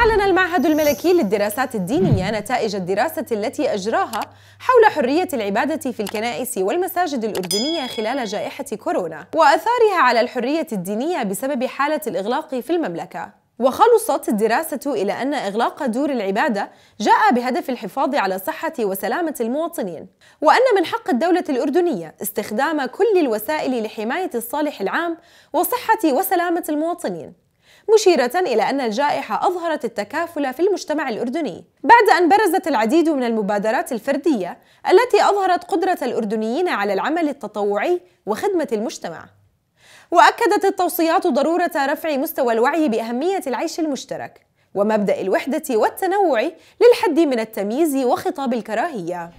أعلن المعهد الملكي للدراسات الدينية نتائج الدراسة التي أجراها حول حرية العبادة في الكنائس والمساجد الأردنية خلال جائحة كورونا وأثارها على الحرية الدينية بسبب حالة الإغلاق في المملكة وخلصت الدراسة إلى أن إغلاق دور العبادة جاء بهدف الحفاظ على صحة وسلامة المواطنين، وأن من حق الدولة الأردنية استخدام كل الوسائل لحماية الصالح العام وصحة وسلامة المواطنين. مشيرة إلى أن الجائحة أظهرت التكافل في المجتمع الأردني بعد أن برزت العديد من المبادرات الفردية التي أظهرت قدرة الأردنيين على العمل التطوعي وخدمة المجتمع وأكدت التوصيات ضرورة رفع مستوى الوعي بأهمية العيش المشترك ومبدأ الوحدة والتنوع للحد من التمييز وخطاب الكراهية